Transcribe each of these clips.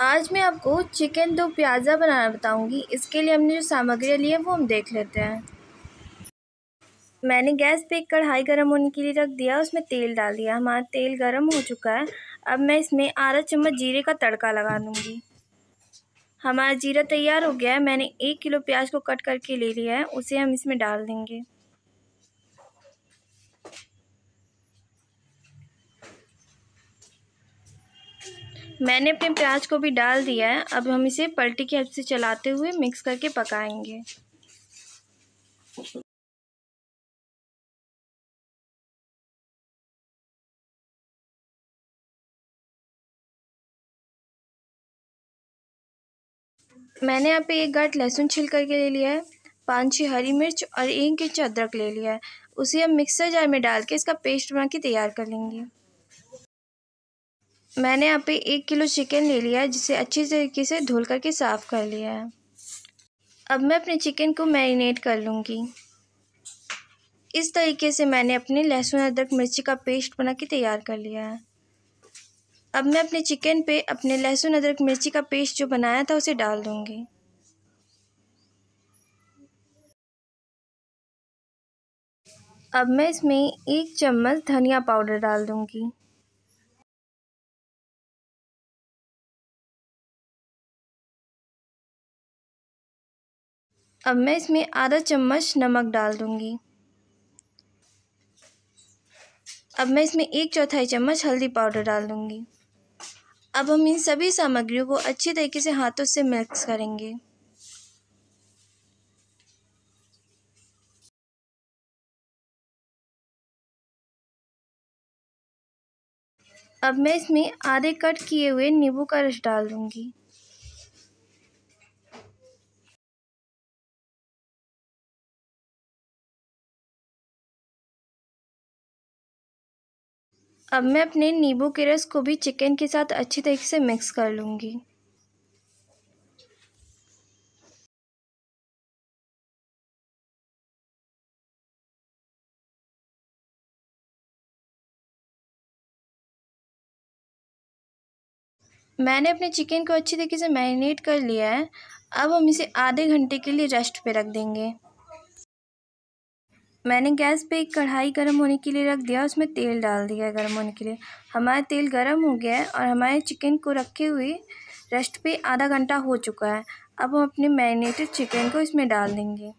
आज मैं आपको चिकन दो प्याज़ा बनाना बताऊंगी इसके लिए हमने जो सामग्री ली है वो हम देख लेते हैं मैंने गैस पे एक कढ़ाई गर्म होने के लिए रख दिया उसमें तेल डाल दिया हमारा तेल गर्म हो चुका है अब मैं इसमें आधा चम्मच जीरे का तड़का लगा दूँगी हमारा जीरा तैयार हो गया है मैंने एक किलो प्याज को कट करके ले लिया है उसे हम इसमें डाल देंगे मैंने अपने प्याज को भी डाल दिया है अब हम इसे पलटी की हेल्प से चलाते हुए मिक्स करके पकाएंगे मैंने यहाँ पे एक गाट लहसुन छिल करके ले लिया है पाँच छः हरी मिर्च और एक इंच अदरक ले लिया है उसे हम मिक्सर जार में डाल के इसका पेस्ट बना के तैयार कर लेंगे मैंने यहाँ पे एक किलो चिकन ले लिया है जिसे अच्छी तरीके से धुल करके साफ़ कर लिया है अब मैं अपने चिकन को मैरिनेट कर लूँगी इस तरीके से मैंने अपने लहसुन अदरक मिर्ची का पेस्ट बना के तैयार कर लिया है अब मैं अपने चिकन पे अपने लहसुन अदरक मिर्ची का पेस्ट जो बनाया था उसे डाल दूँगी अब मैं इसमें एक चम्मच धनिया पाउडर डाल दूँगी अब मैं इसमें आधा चम्मच नमक डाल दूंगी अब मैं इसमें एक चौथाई चम्मच हल्दी पाउडर डाल दूंगी अब हम इन सभी सामग्रियों को अच्छी तरीके से हाथों से मिक्स करेंगे अब मैं इसमें आधे कट किए हुए नींबू का रस डाल दूंगी अब मैं अपने नींबू के रस को भी चिकन के साथ अच्छी तरीके से मिक्स कर लूँगी मैंने अपने चिकन को अच्छी तरीके से मैरिनेट कर लिया है अब हम इसे आधे घंटे के लिए रेस्ट पे रख देंगे मैंने गैस पे एक कढ़ाई गर्म होने के लिए रख दिया उसमें तेल डाल दिया गर्म होने के लिए हमारा तेल गर्म हो गया है और हमारे चिकन को रखे हुए रेस्ट पे आधा घंटा हो चुका है अब हम अपने मैरिनेटेड चिकन को इसमें डाल देंगे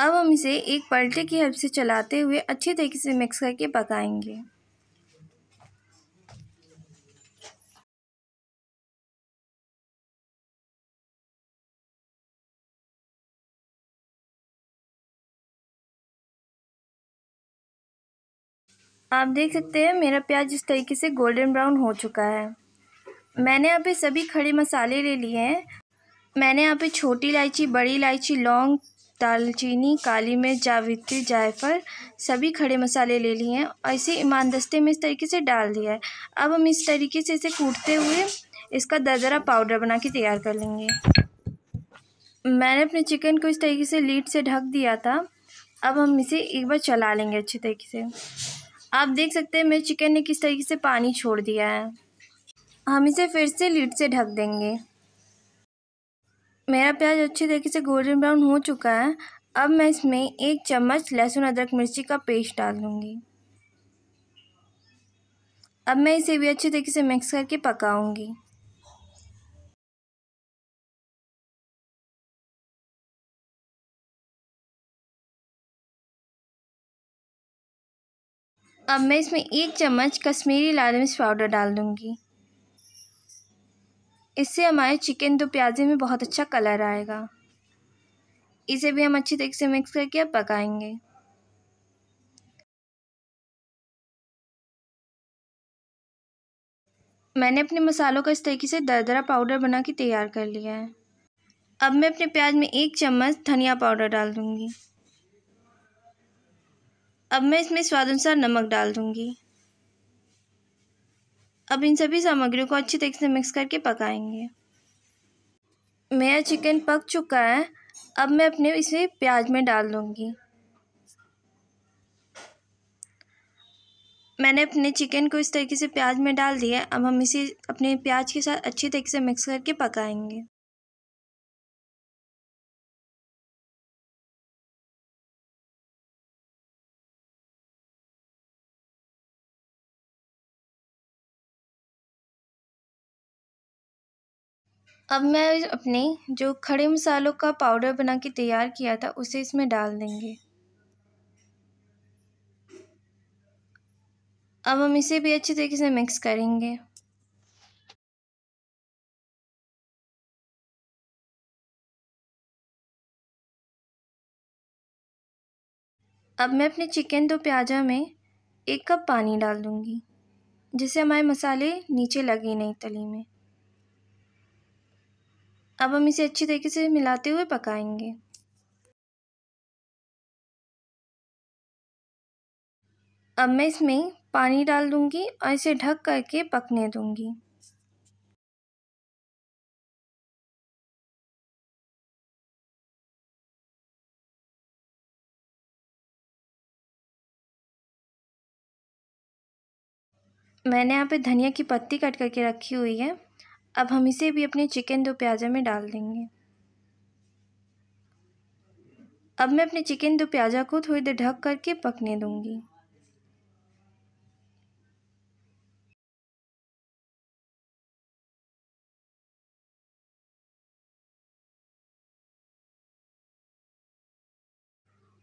अब हम इसे एक पलटे की हेल्प से चलाते हुए अच्छे तरीके से मिक्स करके पकाएंगे आप देख सकते हैं मेरा प्याज इस तरीके से गोल्डन ब्राउन हो चुका है मैंने यहाँ पे सभी खड़े मसाले ले लिए हैं मैंने यहाँ पे छोटी इलायची बड़ी इलायची लौंग दालचीनी काली मिर्च जावित्री जायफल सभी खड़े मसाले ले लिए हैं और इसे ईमान दस्ते में इस तरीके से डाल दिया है अब हम इस तरीके से इसे कूटते हुए इसका दरदरा पाउडर बना के तैयार कर लेंगे मैंने अपने चिकन को इस तरीके से लीड से ढक दिया था अब हम इसे एक बार चला लेंगे अच्छे तरीके से आप देख सकते हैं मेरे चिकन ने किस तरीके से पानी छोड़ दिया है हम इसे फिर से लीड से ढक देंगे मेरा प्याज अच्छे तरीके से गोल्डन ब्राउन हो चुका है अब मैं इसमें एक चम्मच लहसुन अदरक मिर्ची का पेस्ट डाल दूँगी अब मैं इसे भी अच्छे तरीके से मिक्स करके पकाऊंगी अब मैं इसमें एक चम्मच कश्मीरी लाल मिर्च पाउडर डाल दूँगी इससे हमारे चिकन दो प्याजे में बहुत अच्छा कलर आएगा इसे भी हम अच्छी तरीके से मिक्स करके अब पकाएंगे मैंने अपने मसालों का इस तरीके से दरदरा पाउडर बना के तैयार कर लिया है अब मैं अपने प्याज में एक चम्मच धनिया पाउडर डाल दूँगी अब मैं इसमें स्वाद अनुसार नमक डाल दूँगी अब इन सभी सामग्रियों को अच्छी तरीके से मिक्स करके पकाएंगे मेरा चिकन पक चुका है अब मैं अपने इसे प्याज में डाल दूंगी मैंने अपने चिकन को इस तरीके से प्याज में डाल दिया अब हम इसे अपने प्याज के साथ अच्छी तरीके से मिक्स करके पकाएंगे अब मैं अपने जो खड़े मसालों का पाउडर बना के तैयार किया था उसे इसमें डाल देंगे अब हम इसे भी अच्छी तरीके से मिक्स करेंगे अब मैं अपने चिकन दो प्याजा में एक कप पानी डाल दूँगी जिससे हमारे मसाले नीचे लगे नहीं तली में अब हम इसे अच्छी तरीके से मिलाते हुए पकाएंगे अब मैं इसमें पानी डाल दूंगी और इसे ढक करके पकने दूंगी मैंने यहाँ पे धनिया की पत्ती कट करके रखी हुई है अब हम इसे भी अपने चिकन दो प्याज़ा में डाल देंगे अब मैं अपने चिकन दो प्याज़ा को थोड़ी देर ढक करके पकने दूंगी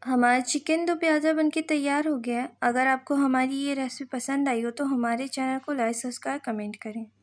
हमारा चिकन दो प्याज़ा बनके तैयार हो गया है अगर आपको हमारी ये रेसिपी पसंद आई हो तो हमारे चैनल को लाइक सब्सक्राइब कमेंट करें